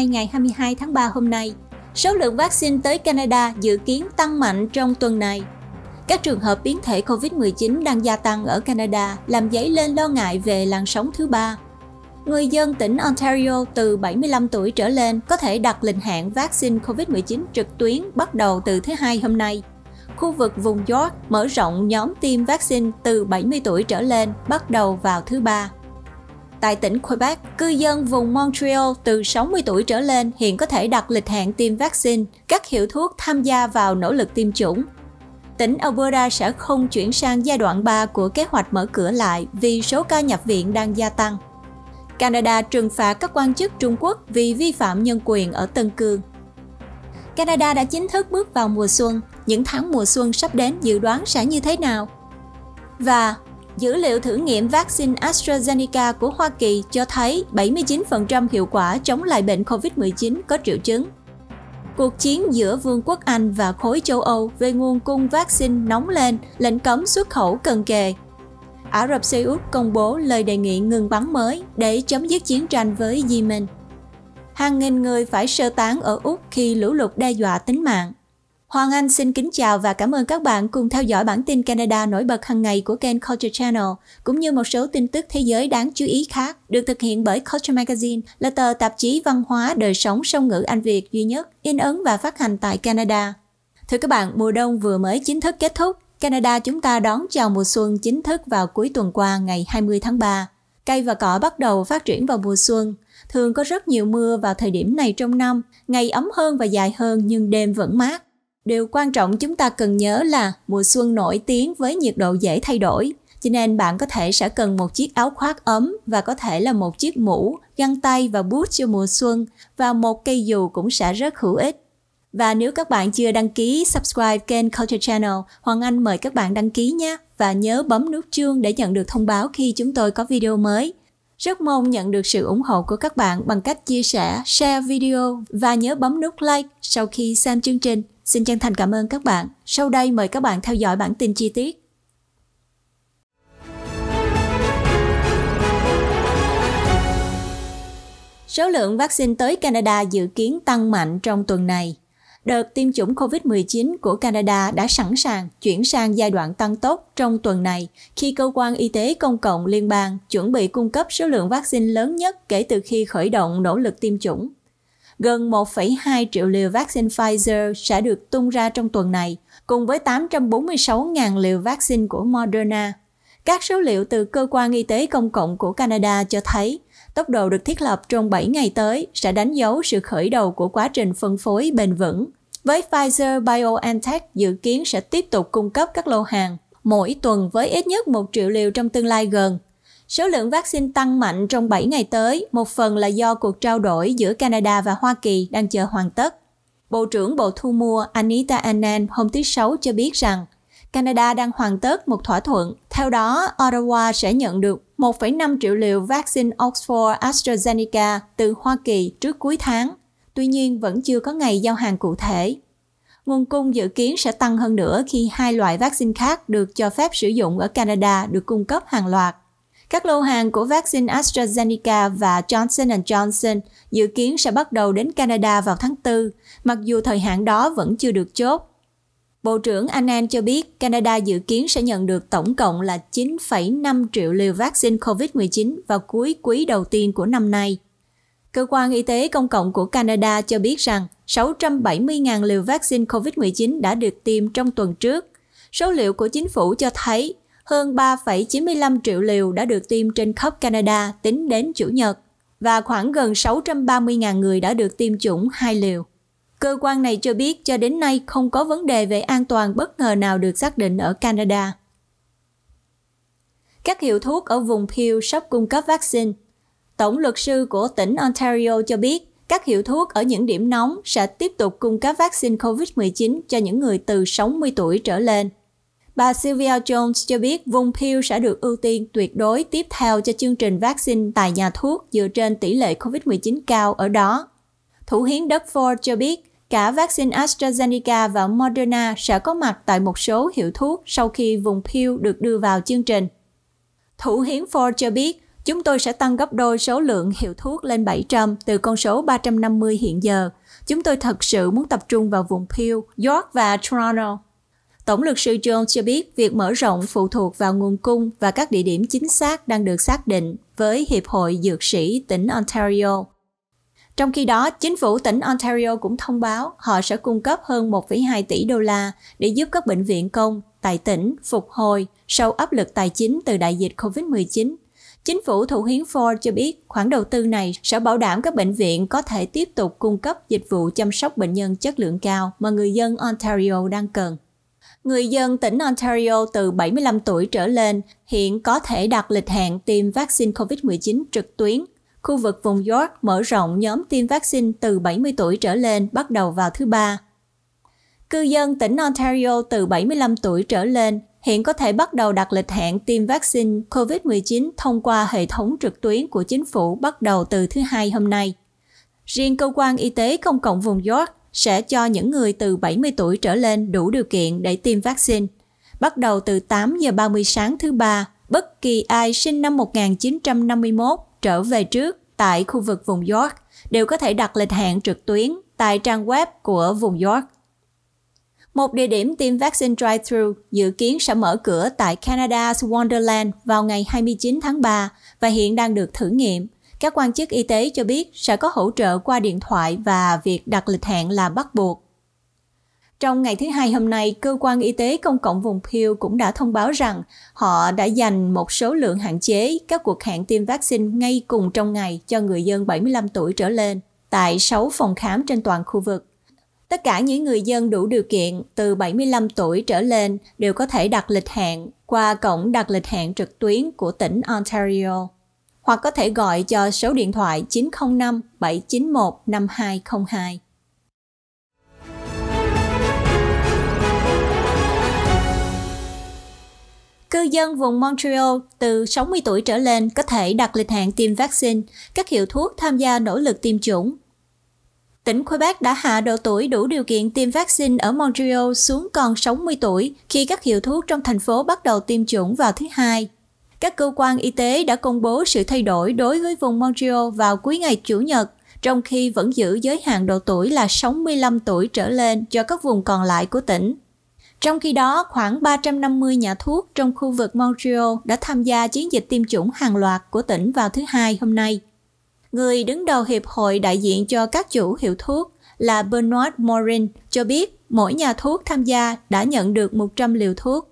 2 ngày 22 tháng 3 hôm nay, số lượng vaccine tới Canada dự kiến tăng mạnh trong tuần này. Các trường hợp biến thể COVID-19 đang gia tăng ở Canada làm dấy lên lo ngại về làn sóng thứ ba. Người dân tỉnh Ontario từ 75 tuổi trở lên có thể đặt lịch hẹn vaccine COVID-19 trực tuyến bắt đầu từ thứ Hai hôm nay. Khu vực vùng York mở rộng nhóm tiêm vaccine từ 70 tuổi trở lên bắt đầu vào thứ Ba tại tỉnh Quebec, cư dân vùng Montreal từ 60 tuổi trở lên hiện có thể đặt lịch hẹn tiêm vaccine, các hiệu thuốc tham gia vào nỗ lực tiêm chủng. Tỉnh Alberta sẽ không chuyển sang giai đoạn 3 của kế hoạch mở cửa lại vì số ca nhập viện đang gia tăng. Canada trừng phạt các quan chức Trung Quốc vì vi phạm nhân quyền ở Tân Cương. Canada đã chính thức bước vào mùa xuân. Những tháng mùa xuân sắp đến dự đoán sẽ như thế nào? Và Dữ liệu thử nghiệm vaccine AstraZeneca của Hoa Kỳ cho thấy 79% hiệu quả chống lại bệnh COVID-19 có triệu chứng. Cuộc chiến giữa Vương quốc Anh và khối châu Âu về nguồn cung vaccine nóng lên, lệnh cấm xuất khẩu cần kề. Ả Rập Xê Út công bố lời đề nghị ngừng bắn mới để chấm dứt chiến tranh với Yemen. Hàng nghìn người phải sơ tán ở Úc khi lũ lụt đe dọa tính mạng. Hoàng Anh xin kính chào và cảm ơn các bạn cùng theo dõi bản tin Canada nổi bật hàng ngày của kênh Culture Channel, cũng như một số tin tức thế giới đáng chú ý khác được thực hiện bởi Culture Magazine, là tờ tạp chí văn hóa đời sống song ngữ Anh Việt duy nhất in ấn và phát hành tại Canada. Thưa các bạn, mùa đông vừa mới chính thức kết thúc. Canada chúng ta đón chào mùa xuân chính thức vào cuối tuần qua ngày 20 tháng 3. Cây và cỏ bắt đầu phát triển vào mùa xuân. Thường có rất nhiều mưa vào thời điểm này trong năm, ngày ấm hơn và dài hơn nhưng đêm vẫn mát. Điều quan trọng chúng ta cần nhớ là mùa xuân nổi tiếng với nhiệt độ dễ thay đổi, cho nên bạn có thể sẽ cần một chiếc áo khoác ấm và có thể là một chiếc mũ, găng tay và bút cho mùa xuân và một cây dù cũng sẽ rất hữu ích. Và nếu các bạn chưa đăng ký subscribe kênh Culture Channel, Hoàng Anh mời các bạn đăng ký nhé và nhớ bấm nút chuông để nhận được thông báo khi chúng tôi có video mới. Rất mong nhận được sự ủng hộ của các bạn bằng cách chia sẻ, share video và nhớ bấm nút like sau khi xem chương trình. Xin chân thành cảm ơn các bạn. Sau đây mời các bạn theo dõi bản tin chi tiết. Số lượng vaccine tới Canada dự kiến tăng mạnh trong tuần này. Đợt tiêm chủng COVID-19 của Canada đã sẵn sàng chuyển sang giai đoạn tăng tốc trong tuần này khi Cơ quan Y tế Công cộng Liên bang chuẩn bị cung cấp số lượng vaccine lớn nhất kể từ khi khởi động nỗ lực tiêm chủng gần 1,2 triệu liều vaccine Pfizer sẽ được tung ra trong tuần này, cùng với 846.000 liều vaccine của Moderna. Các số liệu từ Cơ quan Y tế Công cộng của Canada cho thấy, tốc độ được thiết lập trong 7 ngày tới sẽ đánh dấu sự khởi đầu của quá trình phân phối bền vững. Với Pfizer BioNTech dự kiến sẽ tiếp tục cung cấp các lô hàng mỗi tuần với ít nhất 1 triệu liều trong tương lai gần, Số lượng vaccine tăng mạnh trong 7 ngày tới, một phần là do cuộc trao đổi giữa Canada và Hoa Kỳ đang chờ hoàn tất. Bộ trưởng Bộ Thu mua Anita Anand hôm thứ Sáu cho biết rằng Canada đang hoàn tất một thỏa thuận. Theo đó, Ottawa sẽ nhận được 1,5 triệu liều vaccine Oxford AstraZeneca từ Hoa Kỳ trước cuối tháng. Tuy nhiên, vẫn chưa có ngày giao hàng cụ thể. Nguồn cung dự kiến sẽ tăng hơn nữa khi hai loại vaccine khác được cho phép sử dụng ở Canada được cung cấp hàng loạt. Các lô hàng của vaccine AstraZeneca và Johnson Johnson dự kiến sẽ bắt đầu đến Canada vào tháng 4, mặc dù thời hạn đó vẫn chưa được chốt. Bộ trưởng Anand cho biết Canada dự kiến sẽ nhận được tổng cộng là 9,5 triệu liều vaccine COVID-19 vào cuối quý đầu tiên của năm nay. Cơ quan Y tế Công cộng của Canada cho biết rằng 670.000 liều vaccine COVID-19 đã được tiêm trong tuần trước. Số liệu của chính phủ cho thấy hơn 3,95 triệu liều đã được tiêm trên khắp Canada tính đến Chủ nhật và khoảng gần 630.000 người đã được tiêm chủng hai liều. Cơ quan này cho biết cho đến nay không có vấn đề về an toàn bất ngờ nào được xác định ở Canada. Các hiệu thuốc ở vùng Peel sắp cung cấp vaccine. Tổng luật sư của tỉnh Ontario cho biết các hiệu thuốc ở những điểm nóng sẽ tiếp tục cung cấp vaccine COVID-19 cho những người từ 60 tuổi trở lên – Bà Sylvia Jones cho biết vùng Peel sẽ được ưu tiên tuyệt đối tiếp theo cho chương trình vaccine tại nhà thuốc dựa trên tỷ lệ COVID-19 cao ở đó. Thủ hiến Duford cho biết cả vaccine AstraZeneca và Moderna sẽ có mặt tại một số hiệu thuốc sau khi vùng Peel được đưa vào chương trình. Thủ hiến Ford cho biết chúng tôi sẽ tăng gấp đôi số lượng hiệu thuốc lên 700 từ con số 350 hiện giờ. Chúng tôi thật sự muốn tập trung vào vùng Peel, York và Toronto. Tổng luật sư Jones cho biết việc mở rộng phụ thuộc vào nguồn cung và các địa điểm chính xác đang được xác định với Hiệp hội Dược sĩ tỉnh Ontario. Trong khi đó, chính phủ tỉnh Ontario cũng thông báo họ sẽ cung cấp hơn 1,2 tỷ đô la để giúp các bệnh viện công tại tỉnh phục hồi sau áp lực tài chính từ đại dịch COVID-19. Chính phủ thủ hiến Ford cho biết khoản đầu tư này sẽ bảo đảm các bệnh viện có thể tiếp tục cung cấp dịch vụ chăm sóc bệnh nhân chất lượng cao mà người dân Ontario đang cần người dân tỉnh Ontario từ 75 tuổi trở lên hiện có thể đặt lịch hẹn tiêm vaccine COVID-19 trực tuyến. Khu vực vùng York mở rộng nhóm tiêm vaccine từ 70 tuổi trở lên bắt đầu vào thứ Ba. Cư dân tỉnh Ontario từ 75 tuổi trở lên hiện có thể bắt đầu đặt lịch hẹn tiêm vaccine COVID-19 thông qua hệ thống trực tuyến của chính phủ bắt đầu từ thứ Hai hôm nay. Riêng cơ quan y tế công cộng vùng York sẽ cho những người từ 70 tuổi trở lên đủ điều kiện để tiêm vaccine. Bắt đầu từ 8 giờ 30 sáng thứ ba, bất kỳ ai sinh năm 1951 trở về trước tại khu vực vùng York đều có thể đặt lịch hẹn trực tuyến tại trang web của vùng York. Một địa điểm tiêm vaccine drive-thru dự kiến sẽ mở cửa tại Canada's Wonderland vào ngày 29 tháng 3 và hiện đang được thử nghiệm – các quan chức y tế cho biết sẽ có hỗ trợ qua điện thoại và việc đặt lịch hẹn là bắt buộc. Trong ngày thứ hai hôm nay, cơ quan y tế công cộng vùng Peel cũng đã thông báo rằng họ đã dành một số lượng hạn chế các cuộc hẹn tiêm vaccine ngay cùng trong ngày cho người dân 75 tuổi trở lên tại 6 phòng khám trên toàn khu vực. Tất cả những người dân đủ điều kiện từ 75 tuổi trở lên đều có thể đặt lịch hẹn qua cổng đặt lịch hẹn trực tuyến của tỉnh Ontario hoặc có thể gọi cho số điện thoại 905 791 5202. Cư dân vùng Montreal từ 60 tuổi trở lên có thể đặt lịch hẹn tiêm vaccine, các hiệu thuốc tham gia nỗ lực tiêm chủng. Tỉnh Quebec đã hạ độ tuổi đủ điều kiện tiêm vaccine ở Montreal xuống còn 60 tuổi khi các hiệu thuốc trong thành phố bắt đầu tiêm chủng vào thứ Hai, các cơ quan y tế đã công bố sự thay đổi đối với vùng Montreal vào cuối ngày Chủ nhật, trong khi vẫn giữ giới hạn độ tuổi là 65 tuổi trở lên cho các vùng còn lại của tỉnh. Trong khi đó, khoảng 350 nhà thuốc trong khu vực Montreal đã tham gia chiến dịch tiêm chủng hàng loạt của tỉnh vào thứ Hai hôm nay. Người đứng đầu Hiệp hội đại diện cho các chủ hiệu thuốc là Bernard Morin cho biết mỗi nhà thuốc tham gia đã nhận được 100 liều thuốc.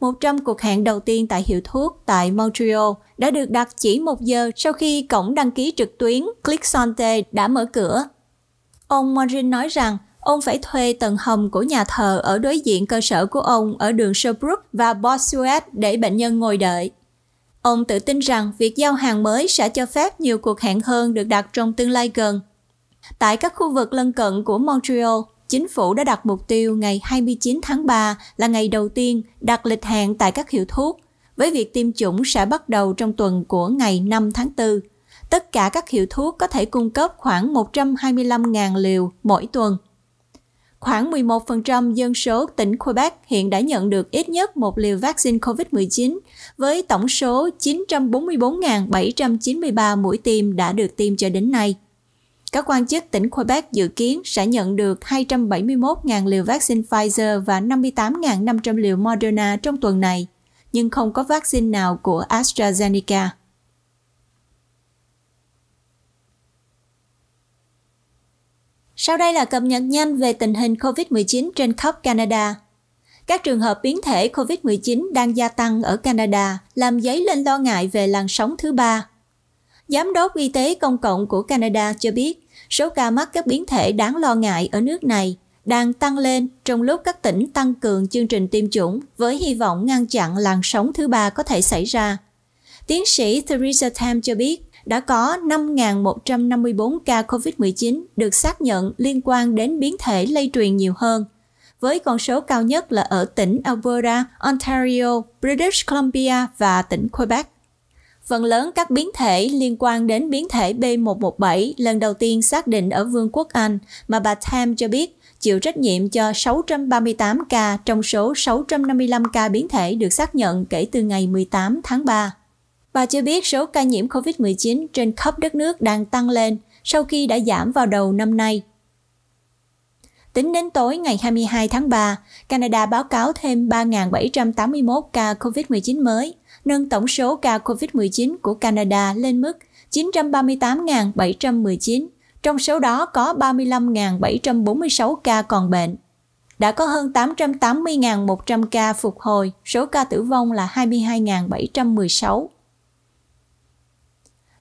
Một 100 cuộc hẹn đầu tiên tại hiệu thuốc tại Montreal đã được đặt chỉ một giờ sau khi cổng đăng ký trực tuyến Clicksante đã mở cửa. Ông Morin nói rằng ông phải thuê tầng hầm của nhà thờ ở đối diện cơ sở của ông ở đường Sherbrooke và Bossuet để bệnh nhân ngồi đợi. Ông tự tin rằng việc giao hàng mới sẽ cho phép nhiều cuộc hẹn hơn được đặt trong tương lai gần. Tại các khu vực lân cận của Montreal, chính phủ đã đặt mục tiêu ngày 29 tháng 3 là ngày đầu tiên đặt lịch hẹn tại các hiệu thuốc, với việc tiêm chủng sẽ bắt đầu trong tuần của ngày 5 tháng 4. Tất cả các hiệu thuốc có thể cung cấp khoảng 125.000 liều mỗi tuần. Khoảng 11% dân số tỉnh Quebec hiện đã nhận được ít nhất một liều vaccine COVID-19, với tổng số 944.793 mũi tiêm đã được tiêm cho đến nay. Các quan chức tỉnh Quebec dự kiến sẽ nhận được 271.000 liều vaccine Pfizer và 58.500 liều Moderna trong tuần này, nhưng không có vaccine nào của AstraZeneca. Sau đây là cập nhật nhanh về tình hình COVID-19 trên khắp Canada. Các trường hợp biến thể COVID-19 đang gia tăng ở Canada, làm dấy lên lo ngại về làn sóng thứ ba Giám đốc Y tế Công cộng của Canada cho biết số ca mắc các biến thể đáng lo ngại ở nước này đang tăng lên trong lúc các tỉnh tăng cường chương trình tiêm chủng với hy vọng ngăn chặn làn sóng thứ ba có thể xảy ra. Tiến sĩ Theresa Tam cho biết đã có 5.154 ca COVID-19 được xác nhận liên quan đến biến thể lây truyền nhiều hơn, với con số cao nhất là ở tỉnh Alberta, Ontario, British Columbia và tỉnh Quebec phần lớn các biến thể liên quan đến biến thể B117 lần đầu tiên xác định ở Vương quốc Anh mà bà Tam cho biết chịu trách nhiệm cho 638 ca trong số 655 ca biến thể được xác nhận kể từ ngày 18 tháng 3. Bà cho biết số ca nhiễm COVID-19 trên khắp đất nước đang tăng lên sau khi đã giảm vào đầu năm nay. Tính đến tối ngày 22 tháng 3, Canada báo cáo thêm 3.781 ca COVID-19 mới – nâng tổng số ca COVID-19 của Canada lên mức 938.719, trong số đó có 35.746 ca còn bệnh. Đã có hơn 880.100 ca phục hồi, số ca tử vong là 22.716.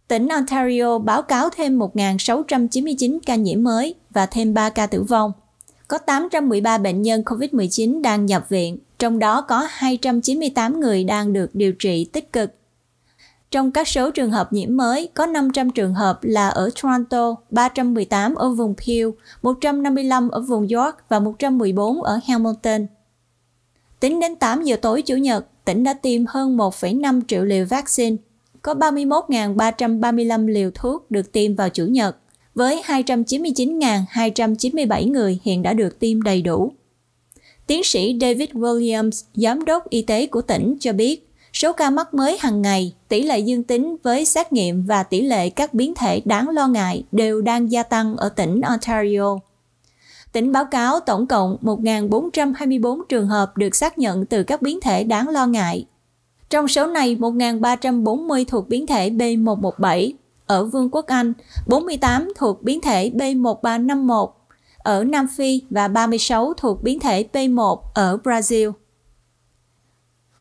Tỉnh Ontario báo cáo thêm 1.699 ca nhiễm mới và thêm 3 ca tử vong. Có 813 bệnh nhân COVID-19 đang nhập viện trong đó có 298 người đang được điều trị tích cực. Trong các số trường hợp nhiễm mới, có 500 trường hợp là ở Toronto, 318 ở vùng Peel, 155 ở vùng York và 114 ở Hamilton. Tính đến 8 giờ tối Chủ nhật, tỉnh đã tiêm hơn 1,5 triệu liều vaccine, có 31.335 liều thuốc được tiêm vào Chủ nhật, với 299.297 người hiện đã được tiêm đầy đủ. Tiến sĩ David Williams, giám đốc y tế của tỉnh cho biết, số ca mắc mới hàng ngày, tỷ lệ dương tính với xét nghiệm và tỷ lệ các biến thể đáng lo ngại đều đang gia tăng ở tỉnh Ontario. Tỉnh báo cáo tổng cộng 1.424 trường hợp được xác nhận từ các biến thể đáng lo ngại. Trong số này, 1.340 thuộc biến thể B117 ở Vương quốc Anh, 48 thuộc biến thể B1351 ở Nam Phi và 36 thuộc biến thể P1 ở Brazil.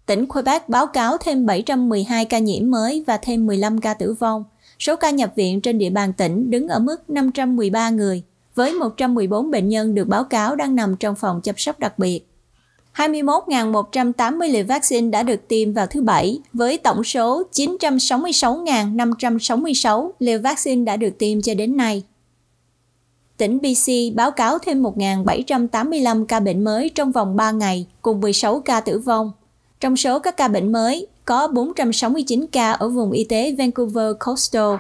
Tỉnh Quebec báo cáo thêm 712 ca nhiễm mới và thêm 15 ca tử vong. Số ca nhập viện trên địa bàn tỉnh đứng ở mức 513 người, với 114 bệnh nhân được báo cáo đang nằm trong phòng chăm sóc đặc biệt. 21.180 liều vaccine đã được tiêm vào thứ Bảy, với tổng số 966.566 liều vaccine đã được tiêm cho đến nay tỉnh BC báo cáo thêm 1.785 ca bệnh mới trong vòng 3 ngày, cùng 16 ca tử vong. Trong số các ca bệnh mới, có 469 ca ở vùng y tế Vancouver Coastal,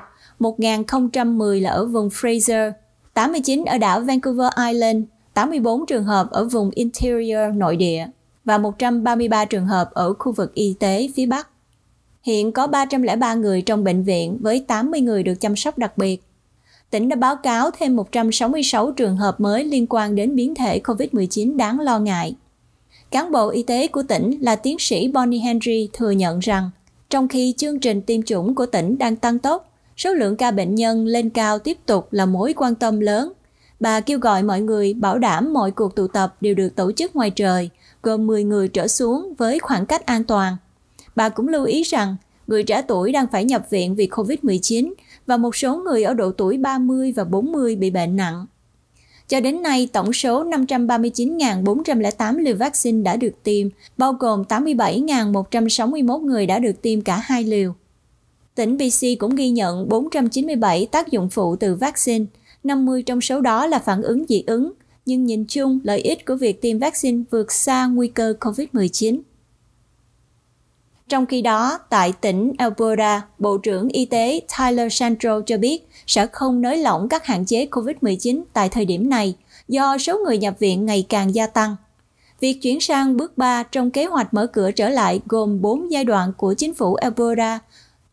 1.010 là ở vùng Fraser, 89 ở đảo Vancouver Island, 84 trường hợp ở vùng Interior nội địa và 133 trường hợp ở khu vực y tế phía Bắc. Hiện có 303 người trong bệnh viện với 80 người được chăm sóc đặc biệt tỉnh đã báo cáo thêm 166 trường hợp mới liên quan đến biến thể COVID-19 đáng lo ngại. Cán bộ y tế của tỉnh là tiến sĩ Bonnie Henry thừa nhận rằng, trong khi chương trình tiêm chủng của tỉnh đang tăng tốc, số lượng ca bệnh nhân lên cao tiếp tục là mối quan tâm lớn. Bà kêu gọi mọi người bảo đảm mọi cuộc tụ tập đều được tổ chức ngoài trời, gồm 10 người trở xuống với khoảng cách an toàn. Bà cũng lưu ý rằng, người trẻ tuổi đang phải nhập viện vì COVID-19 và một số người ở độ tuổi 30 và 40 bị bệnh nặng. Cho đến nay, tổng số 539.408 liều vaccine đã được tiêm, bao gồm 87.161 người đã được tiêm cả hai liều. Tỉnh BC cũng ghi nhận 497 tác dụng phụ từ vaccine, 50 trong số đó là phản ứng dị ứng, nhưng nhìn chung lợi ích của việc tiêm vaccine vượt xa nguy cơ COVID-19. Trong khi đó, tại tỉnh Alberta, Bộ trưởng Y tế Tyler Sandro cho biết sẽ không nới lỏng các hạn chế COVID-19 tại thời điểm này do số người nhập viện ngày càng gia tăng. Việc chuyển sang bước 3 trong kế hoạch mở cửa trở lại gồm 4 giai đoạn của chính phủ Alberta,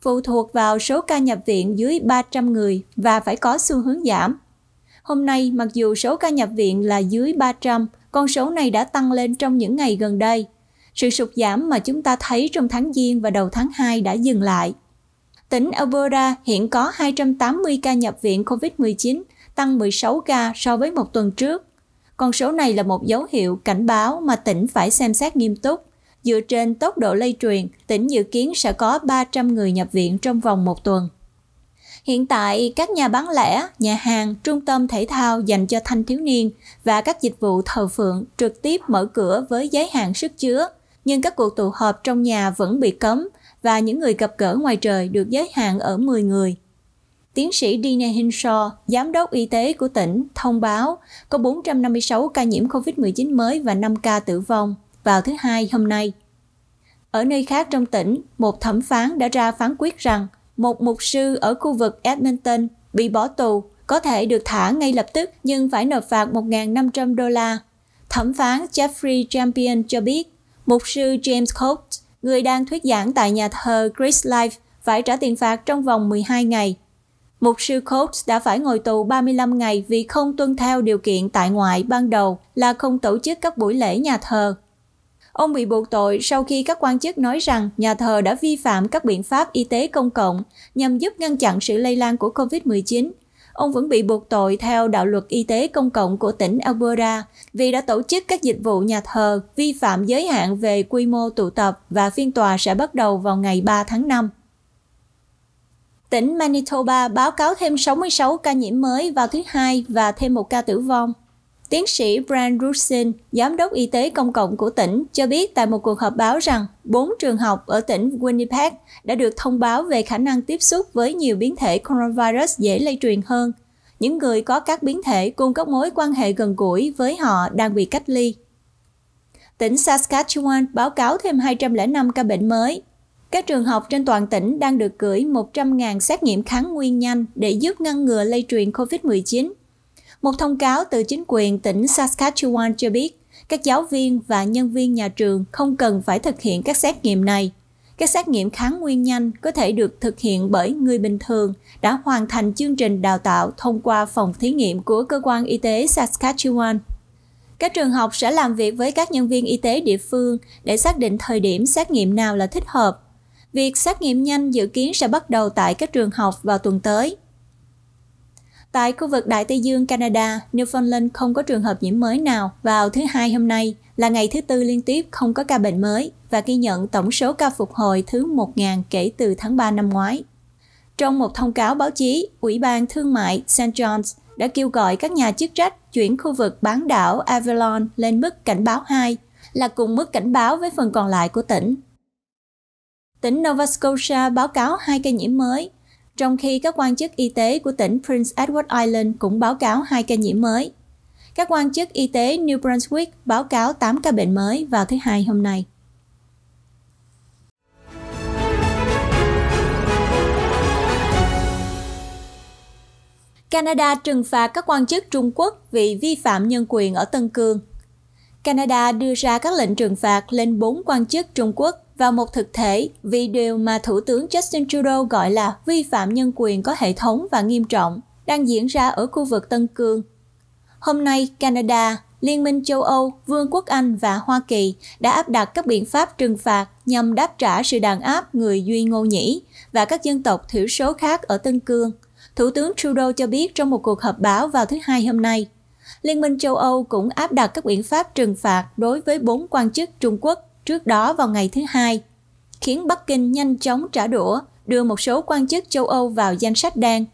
phụ thuộc vào số ca nhập viện dưới 300 người và phải có xu hướng giảm. Hôm nay, mặc dù số ca nhập viện là dưới 300, con số này đã tăng lên trong những ngày gần đây – sự sụt giảm mà chúng ta thấy trong tháng Giêng và đầu tháng 2 đã dừng lại. Tỉnh Alberta hiện có 280 ca nhập viện COVID-19, tăng 16 ca so với một tuần trước. Con số này là một dấu hiệu cảnh báo mà tỉnh phải xem xét nghiêm túc. Dựa trên tốc độ lây truyền, tỉnh dự kiến sẽ có 300 người nhập viện trong vòng một tuần. Hiện tại, các nhà bán lẻ, nhà hàng, trung tâm thể thao dành cho thanh thiếu niên và các dịch vụ thờ phượng trực tiếp mở cửa với giới hạn sức chứa nhưng các cuộc tụ họp trong nhà vẫn bị cấm và những người gặp gỡ ngoài trời được giới hạn ở 10 người. Tiến sĩ Dina Hinshaw, giám đốc y tế của tỉnh, thông báo có 456 ca nhiễm COVID-19 mới và 5 ca tử vong vào thứ Hai hôm nay. Ở nơi khác trong tỉnh, một thẩm phán đã ra phán quyết rằng một mục sư ở khu vực Edmonton bị bỏ tù có thể được thả ngay lập tức nhưng phải nộp phạt 1.500 đô la. Thẩm phán Jeffrey Champion cho biết Mục sư James Coates, người đang thuyết giảng tại nhà thờ Grace Life, phải trả tiền phạt trong vòng 12 ngày. Mục sư Coates đã phải ngồi tù 35 ngày vì không tuân theo điều kiện tại ngoại ban đầu là không tổ chức các buổi lễ nhà thờ. Ông bị buộc tội sau khi các quan chức nói rằng nhà thờ đã vi phạm các biện pháp y tế công cộng nhằm giúp ngăn chặn sự lây lan của COVID-19 ông vẫn bị buộc tội theo đạo luật y tế công cộng của tỉnh Alberta vì đã tổ chức các dịch vụ nhà thờ vi phạm giới hạn về quy mô tụ tập và phiên tòa sẽ bắt đầu vào ngày 3 tháng 5. Tỉnh Manitoba báo cáo thêm 66 ca nhiễm mới vào thứ Hai và thêm một ca tử vong. Tiến sĩ Brian Rusin, giám đốc y tế công cộng của tỉnh, cho biết tại một cuộc họp báo rằng bốn trường học ở tỉnh Winnipeg đã được thông báo về khả năng tiếp xúc với nhiều biến thể coronavirus dễ lây truyền hơn. Những người có các biến thể cung cấp mối quan hệ gần gũi với họ đang bị cách ly. Tỉnh Saskatchewan báo cáo thêm 205 ca bệnh mới. Các trường học trên toàn tỉnh đang được gửi 100.000 xét nghiệm kháng nguyên nhanh để giúp ngăn ngừa lây truyền COVID-19 một thông cáo từ chính quyền tỉnh Saskatchewan cho biết, các giáo viên và nhân viên nhà trường không cần phải thực hiện các xét nghiệm này. Các xét nghiệm kháng nguyên nhanh có thể được thực hiện bởi người bình thường đã hoàn thành chương trình đào tạo thông qua phòng thí nghiệm của cơ quan y tế Saskatchewan. Các trường học sẽ làm việc với các nhân viên y tế địa phương để xác định thời điểm xét nghiệm nào là thích hợp. Việc xét nghiệm nhanh dự kiến sẽ bắt đầu tại các trường học vào tuần tới. Tại khu vực Đại Tây Dương Canada, Newfoundland không có trường hợp nhiễm mới nào vào thứ hai hôm nay, là ngày thứ tư liên tiếp không có ca bệnh mới và ghi nhận tổng số ca phục hồi thứ 1.000 kể từ tháng 3 năm ngoái. Trong một thông cáo báo chí, Ủy ban Thương mại St. John's đã kêu gọi các nhà chức trách chuyển khu vực bán đảo Avalon lên mức cảnh báo 2, là cùng mức cảnh báo với phần còn lại của tỉnh. Tỉnh Nova Scotia báo cáo hai ca nhiễm mới, trong khi các quan chức y tế của tỉnh Prince Edward Island cũng báo cáo hai ca nhiễm mới. Các quan chức y tế New Brunswick báo cáo 8 ca bệnh mới vào thứ Hai hôm nay. Canada trừng phạt các quan chức Trung Quốc vì vi phạm nhân quyền ở Tân Cương. Canada đưa ra các lệnh trừng phạt lên 4 quan chức Trung Quốc vào một thực thể vì điều mà Thủ tướng Justin Trudeau gọi là vi phạm nhân quyền có hệ thống và nghiêm trọng đang diễn ra ở khu vực Tân Cương. Hôm nay, Canada, Liên minh châu Âu, Vương quốc Anh và Hoa Kỳ đã áp đặt các biện pháp trừng phạt nhằm đáp trả sự đàn áp người Duy Ngô Nhĩ và các dân tộc thiểu số khác ở Tân Cương. Thủ tướng Trudeau cho biết trong một cuộc họp báo vào thứ Hai hôm nay. Liên minh châu Âu cũng áp đặt các biện pháp trừng phạt đối với bốn quan chức Trung Quốc trước đó vào ngày thứ hai, khiến Bắc Kinh nhanh chóng trả đũa đưa một số quan chức châu Âu vào danh sách đen.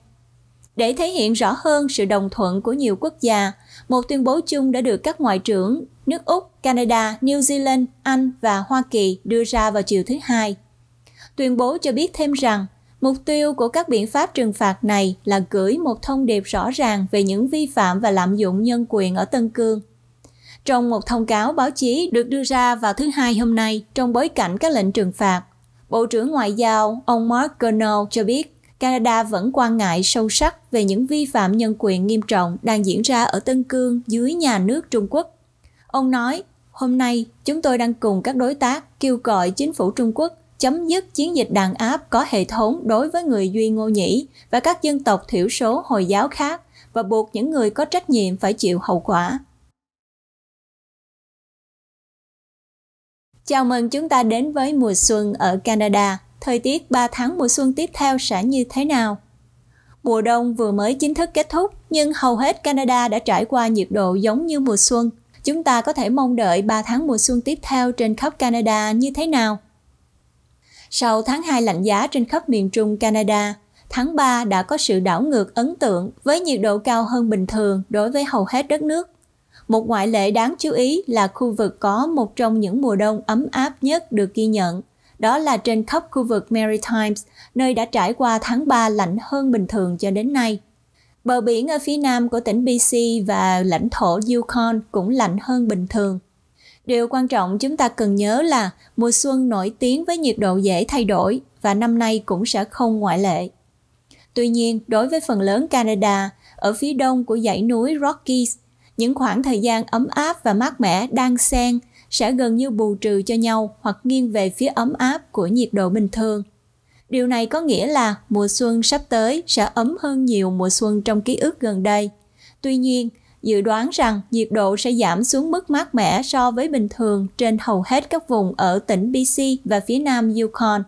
Để thể hiện rõ hơn sự đồng thuận của nhiều quốc gia, một tuyên bố chung đã được các ngoại trưởng nước Úc, Canada, New Zealand, Anh và Hoa Kỳ đưa ra vào chiều thứ hai. Tuyên bố cho biết thêm rằng, mục tiêu của các biện pháp trừng phạt này là gửi một thông điệp rõ ràng về những vi phạm và lạm dụng nhân quyền ở Tân Cương trong một thông cáo báo chí được đưa ra vào thứ Hai hôm nay trong bối cảnh các lệnh trừng phạt, Bộ trưởng Ngoại giao ông Mark Garneau cho biết Canada vẫn quan ngại sâu sắc về những vi phạm nhân quyền nghiêm trọng đang diễn ra ở Tân Cương dưới nhà nước Trung Quốc. Ông nói, hôm nay chúng tôi đang cùng các đối tác kêu gọi chính phủ Trung Quốc chấm dứt chiến dịch đàn áp có hệ thống đối với người Duy Ngô Nhĩ và các dân tộc thiểu số Hồi giáo khác và buộc những người có trách nhiệm phải chịu hậu quả. Chào mừng chúng ta đến với mùa xuân ở Canada. Thời tiết 3 tháng mùa xuân tiếp theo sẽ như thế nào? Mùa đông vừa mới chính thức kết thúc, nhưng hầu hết Canada đã trải qua nhiệt độ giống như mùa xuân. Chúng ta có thể mong đợi 3 tháng mùa xuân tiếp theo trên khắp Canada như thế nào? Sau tháng 2 lạnh giá trên khắp miền Trung Canada, tháng 3 đã có sự đảo ngược ấn tượng với nhiệt độ cao hơn bình thường đối với hầu hết đất nước. Một ngoại lệ đáng chú ý là khu vực có một trong những mùa đông ấm áp nhất được ghi nhận. Đó là trên khắp khu vực Maritimes, nơi đã trải qua tháng 3 lạnh hơn bình thường cho đến nay. Bờ biển ở phía nam của tỉnh BC và lãnh thổ Yukon cũng lạnh hơn bình thường. Điều quan trọng chúng ta cần nhớ là mùa xuân nổi tiếng với nhiệt độ dễ thay đổi và năm nay cũng sẽ không ngoại lệ. Tuy nhiên, đối với phần lớn Canada, ở phía đông của dãy núi Rockies những khoảng thời gian ấm áp và mát mẻ đang xen sẽ gần như bù trừ cho nhau hoặc nghiêng về phía ấm áp của nhiệt độ bình thường. Điều này có nghĩa là mùa xuân sắp tới sẽ ấm hơn nhiều mùa xuân trong ký ức gần đây. Tuy nhiên, dự đoán rằng nhiệt độ sẽ giảm xuống mức mát mẻ so với bình thường trên hầu hết các vùng ở tỉnh BC và phía nam Yukon,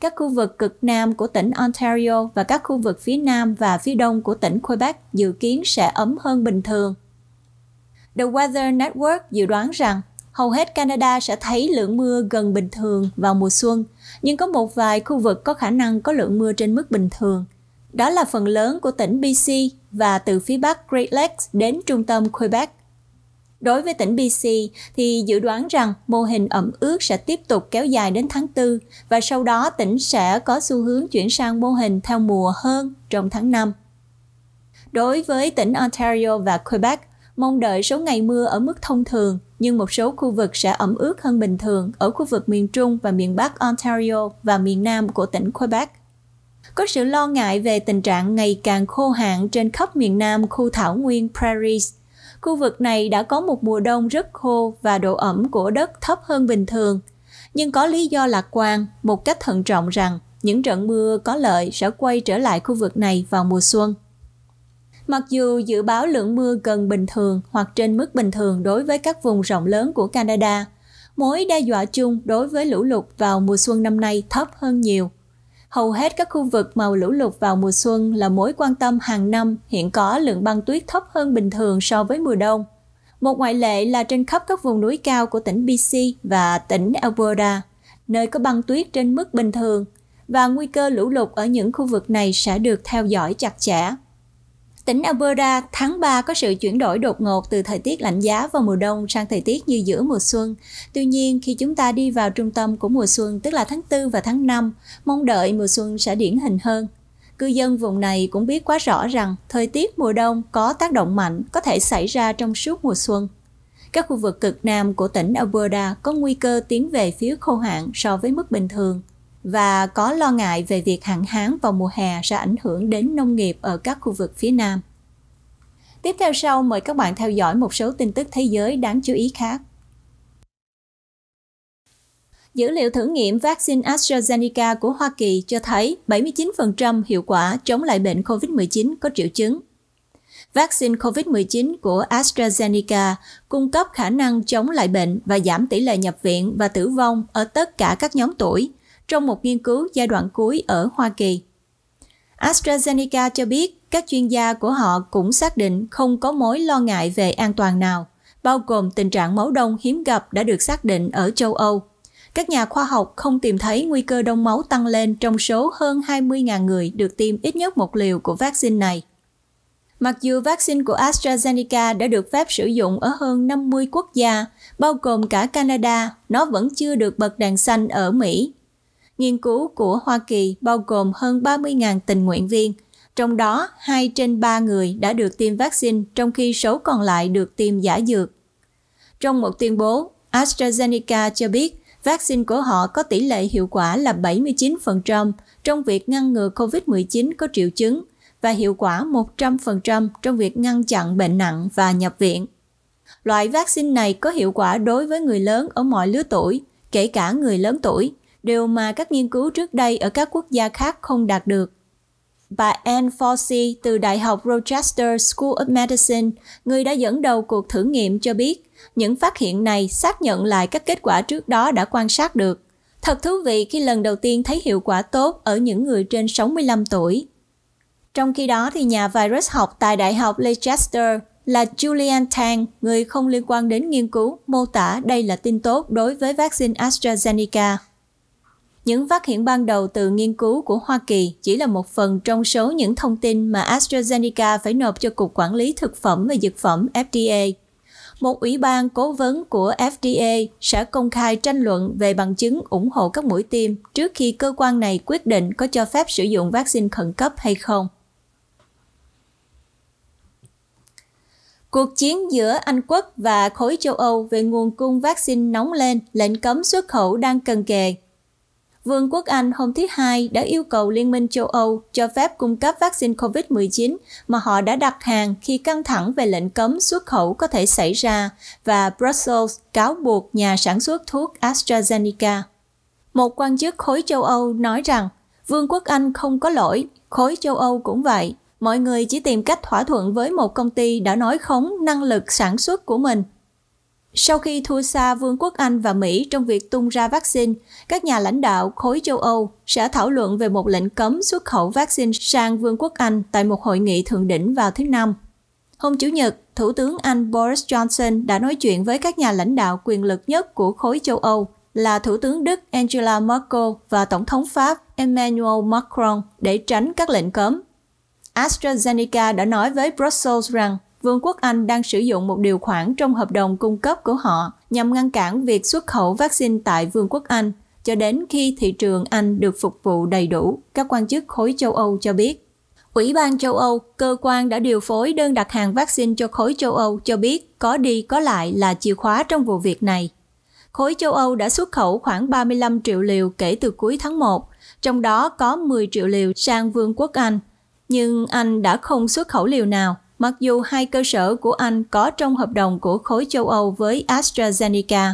các khu vực cực nam của tỉnh Ontario và các khu vực phía nam và phía đông của tỉnh Quebec dự kiến sẽ ấm hơn bình thường. The Weather Network dự đoán rằng hầu hết Canada sẽ thấy lượng mưa gần bình thường vào mùa xuân, nhưng có một vài khu vực có khả năng có lượng mưa trên mức bình thường. Đó là phần lớn của tỉnh BC và từ phía bắc Great Lakes đến trung tâm Quebec. Đối với tỉnh BC thì dự đoán rằng mô hình ẩm ướt sẽ tiếp tục kéo dài đến tháng 4 và sau đó tỉnh sẽ có xu hướng chuyển sang mô hình theo mùa hơn trong tháng 5. Đối với tỉnh Ontario và Quebec, mong đợi số ngày mưa ở mức thông thường, nhưng một số khu vực sẽ ẩm ướt hơn bình thường ở khu vực miền Trung và miền Bắc Ontario và miền Nam của tỉnh Quebec. Có sự lo ngại về tình trạng ngày càng khô hạn trên khắp miền Nam khu thảo nguyên Prairies. Khu vực này đã có một mùa đông rất khô và độ ẩm của đất thấp hơn bình thường. Nhưng có lý do lạc quan, một cách thận trọng rằng những trận mưa có lợi sẽ quay trở lại khu vực này vào mùa xuân. Mặc dù dự báo lượng mưa gần bình thường hoặc trên mức bình thường đối với các vùng rộng lớn của Canada, mối đe dọa chung đối với lũ lụt vào mùa xuân năm nay thấp hơn nhiều. Hầu hết các khu vực màu lũ lụt vào mùa xuân là mối quan tâm hàng năm hiện có lượng băng tuyết thấp hơn bình thường so với mùa đông. Một ngoại lệ là trên khắp các vùng núi cao của tỉnh BC và tỉnh Alberta, nơi có băng tuyết trên mức bình thường và nguy cơ lũ lụt ở những khu vực này sẽ được theo dõi chặt chẽ. Tỉnh Alberta tháng 3 có sự chuyển đổi đột ngột từ thời tiết lạnh giá vào mùa đông sang thời tiết như giữa mùa xuân. Tuy nhiên, khi chúng ta đi vào trung tâm của mùa xuân, tức là tháng 4 và tháng 5, mong đợi mùa xuân sẽ điển hình hơn. Cư dân vùng này cũng biết quá rõ rằng thời tiết mùa đông có tác động mạnh có thể xảy ra trong suốt mùa xuân. Các khu vực cực nam của tỉnh Alberta có nguy cơ tiến về phía khô hạn so với mức bình thường – và có lo ngại về việc hạn hán vào mùa hè sẽ ảnh hưởng đến nông nghiệp ở các khu vực phía Nam. Tiếp theo sau, mời các bạn theo dõi một số tin tức thế giới đáng chú ý khác. Dữ liệu thử nghiệm vaccine AstraZeneca của Hoa Kỳ cho thấy 79% hiệu quả chống lại bệnh COVID-19 có triệu chứng. Vaccine COVID-19 của AstraZeneca cung cấp khả năng chống lại bệnh và giảm tỷ lệ nhập viện và tử vong ở tất cả các nhóm tuổi, trong một nghiên cứu giai đoạn cuối ở Hoa Kỳ. AstraZeneca cho biết các chuyên gia của họ cũng xác định không có mối lo ngại về an toàn nào, bao gồm tình trạng máu đông hiếm gặp đã được xác định ở châu Âu. Các nhà khoa học không tìm thấy nguy cơ đông máu tăng lên trong số hơn 20.000 người được tiêm ít nhất một liều của vaccine này. Mặc dù vaccine của AstraZeneca đã được phép sử dụng ở hơn 50 quốc gia, bao gồm cả Canada, nó vẫn chưa được bật đèn xanh ở Mỹ Nghiên cứu của Hoa Kỳ bao gồm hơn 30.000 tình nguyện viên, trong đó 2 trên 3 người đã được tiêm vaccine trong khi số còn lại được tiêm giả dược. Trong một tuyên bố, AstraZeneca cho biết vaccine của họ có tỷ lệ hiệu quả là 79% trong việc ngăn ngừa COVID-19 có triệu chứng và hiệu quả 100% trong việc ngăn chặn bệnh nặng và nhập viện. Loại vaccine này có hiệu quả đối với người lớn ở mọi lứa tuổi, kể cả người lớn tuổi, điều mà các nghiên cứu trước đây ở các quốc gia khác không đạt được. Bà Anne Fossey từ Đại học Rochester School of Medicine, người đã dẫn đầu cuộc thử nghiệm cho biết, những phát hiện này xác nhận lại các kết quả trước đó đã quan sát được. Thật thú vị khi lần đầu tiên thấy hiệu quả tốt ở những người trên 65 tuổi. Trong khi đó thì nhà virus học tại Đại học Leicester là Julian Tang, người không liên quan đến nghiên cứu, mô tả đây là tin tốt đối với vaccine AstraZeneca. Những phát hiện ban đầu từ nghiên cứu của Hoa Kỳ chỉ là một phần trong số những thông tin mà AstraZeneca phải nộp cho Cục Quản lý Thực phẩm và Dược phẩm FDA. Một ủy ban cố vấn của FDA sẽ công khai tranh luận về bằng chứng ủng hộ các mũi tiêm trước khi cơ quan này quyết định có cho phép sử dụng vaccine khẩn cấp hay không. Cuộc chiến giữa Anh quốc và khối châu Âu về nguồn cung vaccine nóng lên, lệnh cấm xuất khẩu đang cần kề Vương quốc Anh hôm thứ Hai đã yêu cầu Liên minh châu Âu cho phép cung cấp vaccine COVID-19 mà họ đã đặt hàng khi căng thẳng về lệnh cấm xuất khẩu có thể xảy ra và Brussels cáo buộc nhà sản xuất thuốc AstraZeneca. Một quan chức khối châu Âu nói rằng Vương quốc Anh không có lỗi, khối châu Âu cũng vậy. Mọi người chỉ tìm cách thỏa thuận với một công ty đã nói khống năng lực sản xuất của mình sau khi thua xa Vương quốc Anh và Mỹ trong việc tung ra vaccine, các nhà lãnh đạo khối châu Âu sẽ thảo luận về một lệnh cấm xuất khẩu vaccine sang Vương quốc Anh tại một hội nghị thượng đỉnh vào thứ Năm. Hôm Chủ nhật, Thủ tướng Anh Boris Johnson đã nói chuyện với các nhà lãnh đạo quyền lực nhất của khối châu Âu là Thủ tướng Đức Angela Merkel và Tổng thống Pháp Emmanuel Macron để tránh các lệnh cấm. AstraZeneca đã nói với Brussels rằng Vương quốc Anh đang sử dụng một điều khoản trong hợp đồng cung cấp của họ nhằm ngăn cản việc xuất khẩu vaccine tại Vương quốc Anh cho đến khi thị trường Anh được phục vụ đầy đủ, các quan chức khối châu Âu cho biết. Ủy ban châu Âu, cơ quan đã điều phối đơn đặt hàng vaccine cho khối châu Âu cho biết có đi có lại là chìa khóa trong vụ việc này. Khối châu Âu đã xuất khẩu khoảng 35 triệu liều kể từ cuối tháng 1, trong đó có 10 triệu liều sang Vương quốc Anh. Nhưng Anh đã không xuất khẩu liều nào, mặc dù hai cơ sở của Anh có trong hợp đồng của khối châu Âu với AstraZeneca.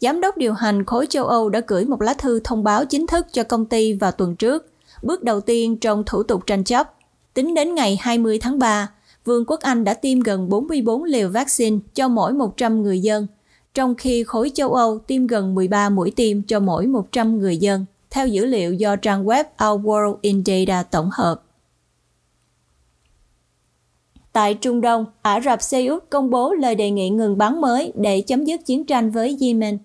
Giám đốc điều hành khối châu Âu đã gửi một lá thư thông báo chính thức cho công ty vào tuần trước, bước đầu tiên trong thủ tục tranh chấp. Tính đến ngày 20 tháng 3, Vương quốc Anh đã tiêm gần 44 liều vaccine cho mỗi 100 người dân, trong khi khối châu Âu tiêm gần 13 mũi tiêm cho mỗi 100 người dân, theo dữ liệu do trang web Our World in Data tổng hợp. Tại Trung Đông, Ả Rập Xê Út công bố lời đề nghị ngừng bắn mới để chấm dứt chiến tranh với Yemen.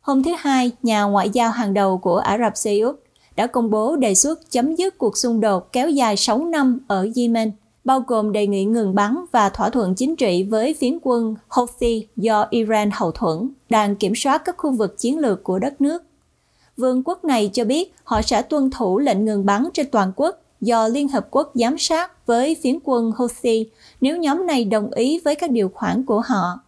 Hôm thứ Hai, nhà ngoại giao hàng đầu của Ả Rập Xê Út đã công bố đề xuất chấm dứt cuộc xung đột kéo dài 6 năm ở Yemen, bao gồm đề nghị ngừng bắn và thỏa thuận chính trị với phiến quân Houthi do Iran hậu thuẫn, đang kiểm soát các khu vực chiến lược của đất nước. Vương quốc này cho biết họ sẽ tuân thủ lệnh ngừng bắn trên toàn quốc do Liên Hợp Quốc giám sát với phiến quân Houthi nếu nhóm này đồng ý với các điều khoản của họ.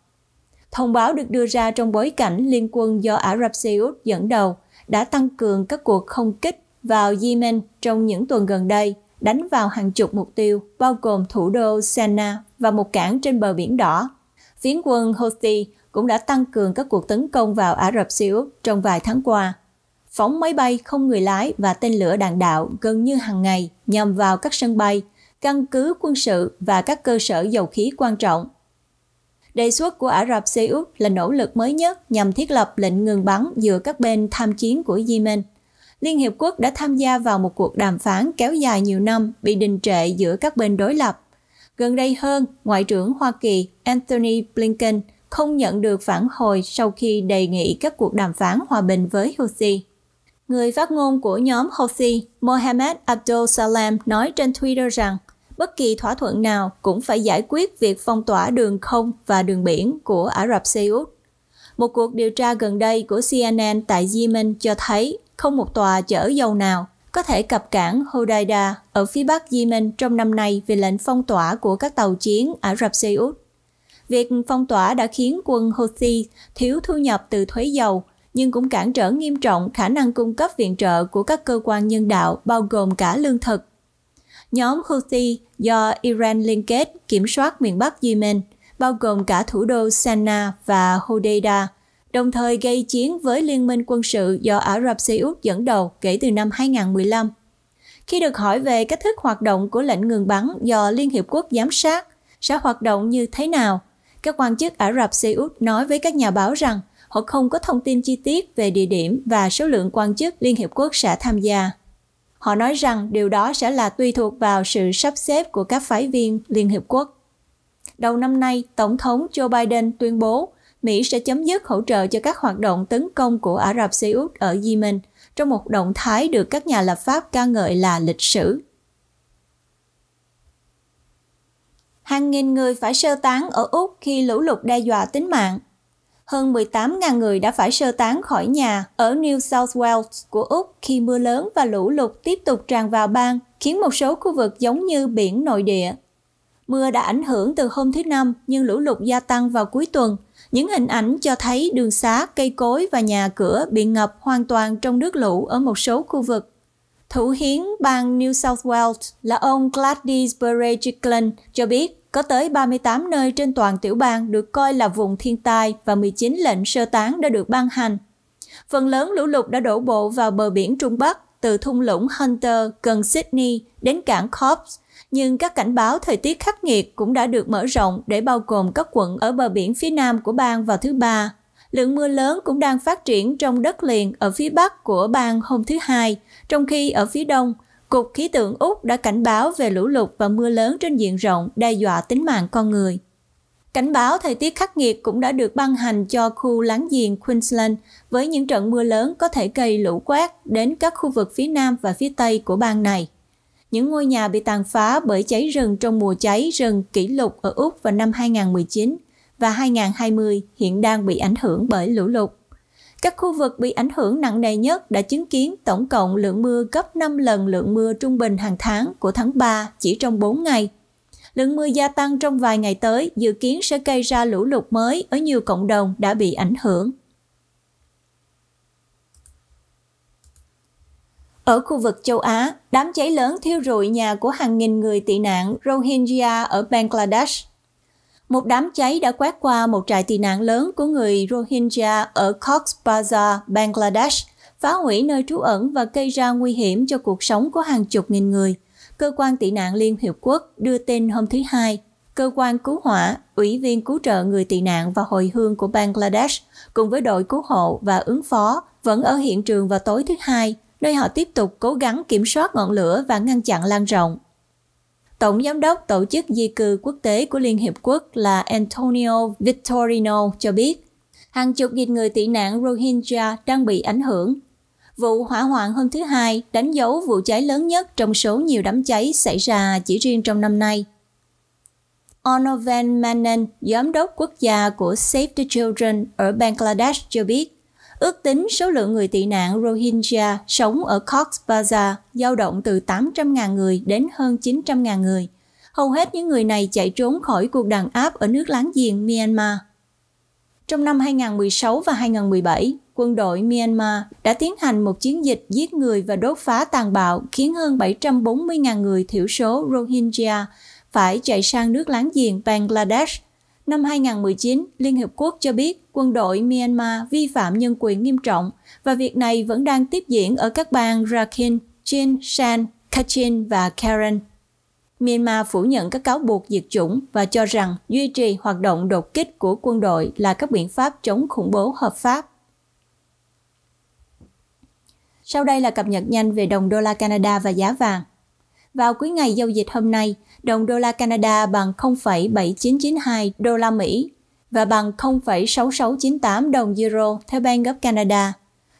Thông báo được đưa ra trong bối cảnh liên quân do Ả Rập Xê Út dẫn đầu đã tăng cường các cuộc không kích vào Yemen trong những tuần gần đây, đánh vào hàng chục mục tiêu, bao gồm thủ đô Sana và một cảng trên bờ biển đỏ. Phiến quân Houthi cũng đã tăng cường các cuộc tấn công vào Ả Rập Xê Út trong vài tháng qua phóng máy bay không người lái và tên lửa đạn đạo gần như hàng ngày nhằm vào các sân bay, căn cứ quân sự và các cơ sở dầu khí quan trọng. Đề xuất của Ả Rập Xê Út là nỗ lực mới nhất nhằm thiết lập lệnh ngừng bắn giữa các bên tham chiến của Yemen. Liên Hiệp Quốc đã tham gia vào một cuộc đàm phán kéo dài nhiều năm bị đình trệ giữa các bên đối lập. Gần đây hơn, Ngoại trưởng Hoa Kỳ Anthony Blinken không nhận được phản hồi sau khi đề nghị các cuộc đàm phán hòa bình với Houthi. Người phát ngôn của nhóm Houthi, Mohammed Abdul Salam nói trên Twitter rằng bất kỳ thỏa thuận nào cũng phải giải quyết việc phong tỏa đường không và đường biển của Ả Rập Xê Út. Một cuộc điều tra gần đây của CNN tại Yemen cho thấy không một tòa chở dầu nào có thể cập cảng Hodeida ở phía bắc Yemen trong năm nay vì lệnh phong tỏa của các tàu chiến Ả Rập Xê Út. Việc phong tỏa đã khiến quân Houthi thiếu thu nhập từ thuế dầu nhưng cũng cản trở nghiêm trọng khả năng cung cấp viện trợ của các cơ quan nhân đạo bao gồm cả lương thực. Nhóm Houthi do Iran liên kết kiểm soát miền Bắc Yemen, bao gồm cả thủ đô Sana và Hodeida, đồng thời gây chiến với Liên minh quân sự do Ả Rập Xê Út dẫn đầu kể từ năm 2015. Khi được hỏi về cách thức hoạt động của lệnh ngừng bắn do Liên Hiệp Quốc giám sát, sẽ hoạt động như thế nào, các quan chức Ả Rập Xê Út nói với các nhà báo rằng họ không có thông tin chi tiết về địa điểm và số lượng quan chức Liên Hiệp Quốc sẽ tham gia. Họ nói rằng điều đó sẽ là tùy thuộc vào sự sắp xếp của các phái viên Liên Hiệp Quốc. Đầu năm nay, Tổng thống Joe Biden tuyên bố Mỹ sẽ chấm dứt hỗ trợ cho các hoạt động tấn công của Ả Rập Xê Út ở Yemen trong một động thái được các nhà lập pháp ca ngợi là lịch sử. Hàng nghìn người phải sơ tán ở Úc khi lũ lụt đe dọa tính mạng hơn 18.000 người đã phải sơ tán khỏi nhà ở New South Wales của Úc khi mưa lớn và lũ lụt tiếp tục tràn vào bang, khiến một số khu vực giống như biển nội địa. Mưa đã ảnh hưởng từ hôm thứ Năm nhưng lũ lụt gia tăng vào cuối tuần. Những hình ảnh cho thấy đường xá, cây cối và nhà cửa bị ngập hoàn toàn trong nước lũ ở một số khu vực. Thủ hiến bang New South Wales là ông Gladys Berejiklian cho biết có tới 38 nơi trên toàn tiểu bang được coi là vùng thiên tai và 19 lệnh sơ tán đã được ban hành. Phần lớn lũ lụt đã đổ bộ vào bờ biển Trung Bắc, từ thung lũng Hunter gần Sydney đến cảng Cobbs, nhưng các cảnh báo thời tiết khắc nghiệt cũng đã được mở rộng để bao gồm các quận ở bờ biển phía nam của bang vào thứ ba. Lượng mưa lớn cũng đang phát triển trong đất liền ở phía bắc của bang hôm thứ hai, trong khi ở phía đông – Cục khí tượng Úc đã cảnh báo về lũ lụt và mưa lớn trên diện rộng đe dọa tính mạng con người. Cảnh báo thời tiết khắc nghiệt cũng đã được ban hành cho khu láng giềng Queensland với những trận mưa lớn có thể gây lũ quét đến các khu vực phía nam và phía tây của bang này. Những ngôi nhà bị tàn phá bởi cháy rừng trong mùa cháy rừng kỷ lục ở Úc vào năm 2019 và 2020 hiện đang bị ảnh hưởng bởi lũ lụt. Các khu vực bị ảnh hưởng nặng nề nhất đã chứng kiến tổng cộng lượng mưa gấp 5 lần lượng mưa trung bình hàng tháng của tháng 3 chỉ trong 4 ngày. Lượng mưa gia tăng trong vài ngày tới dự kiến sẽ gây ra lũ lụt mới ở nhiều cộng đồng đã bị ảnh hưởng. Ở khu vực châu Á, đám cháy lớn thiêu rụi nhà của hàng nghìn người tị nạn Rohingya ở Bangladesh một đám cháy đã quét qua một trại tị nạn lớn của người Rohingya ở Cox's Bazar, Bangladesh, phá hủy nơi trú ẩn và gây ra nguy hiểm cho cuộc sống của hàng chục nghìn người. Cơ quan tị nạn Liên Hiệp Quốc đưa tin hôm thứ Hai, cơ quan cứu hỏa, ủy viên cứu trợ người tị nạn và hồi hương của Bangladesh cùng với đội cứu hộ và ứng phó vẫn ở hiện trường vào tối thứ Hai, nơi họ tiếp tục cố gắng kiểm soát ngọn lửa và ngăn chặn lan rộng. Tổng giám đốc Tổ chức Di cư Quốc tế của Liên Hiệp Quốc là Antonio Vittorino cho biết, hàng chục nghìn người tị nạn Rohingya đang bị ảnh hưởng. Vụ hỏa hoạn hôm thứ Hai đánh dấu vụ cháy lớn nhất trong số nhiều đám cháy xảy ra chỉ riêng trong năm nay. Onovan Manan, giám đốc quốc gia của Save the Children ở Bangladesh cho biết, Ước tính số lượng người tị nạn Rohingya sống ở Cox's Bazar dao động từ 800.000 người đến hơn 900.000 người. Hầu hết những người này chạy trốn khỏi cuộc đàn áp ở nước láng giềng Myanmar. Trong năm 2016 và 2017, quân đội Myanmar đã tiến hành một chiến dịch giết người và đốt phá tàn bạo khiến hơn 740.000 người thiểu số Rohingya phải chạy sang nước láng giềng Bangladesh năm 2019, Liên Hiệp Quốc cho biết quân đội Myanmar vi phạm nhân quyền nghiêm trọng và việc này vẫn đang tiếp diễn ở các bang Rakhine, Chin, Shan, Kachin và Karen. Myanmar phủ nhận các cáo buộc diệt chủng và cho rằng duy trì hoạt động đột kích của quân đội là các biện pháp chống khủng bố hợp pháp. Sau đây là cập nhật nhanh về đồng đô la Canada và giá vàng. Vào cuối ngày giao dịch hôm nay, đồng đô la Canada bằng 0,7992 đô la Mỹ và bằng 0,6698 đồng euro theo Bank of Canada.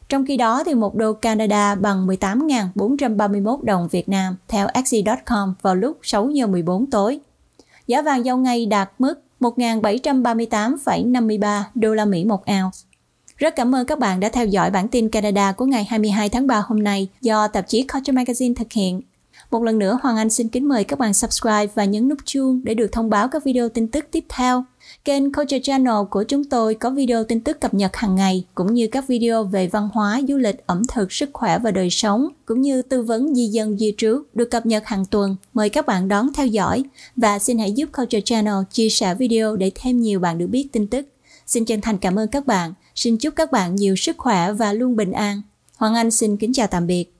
Trong khi đó thì một đô Canada bằng 18.431 đồng Việt Nam theo Axie.com vào lúc 6 giờ 14 tối. Giá vàng giao ngay đạt mức 1.738,53 đô la Mỹ một ounce. Rất cảm ơn các bạn đã theo dõi bản tin Canada của ngày 22 tháng 3 hôm nay do tạp chí Culture Magazine thực hiện. Một lần nữa, Hoàng Anh xin kính mời các bạn subscribe và nhấn nút chuông để được thông báo các video tin tức tiếp theo. Kênh Culture Channel của chúng tôi có video tin tức cập nhật hàng ngày, cũng như các video về văn hóa, du lịch, ẩm thực, sức khỏe và đời sống, cũng như tư vấn di dân di trú được cập nhật hàng tuần. Mời các bạn đón theo dõi và xin hãy giúp Culture Channel chia sẻ video để thêm nhiều bạn được biết tin tức. Xin chân thành cảm ơn các bạn, xin chúc các bạn nhiều sức khỏe và luôn bình an. Hoàng Anh xin kính chào tạm biệt.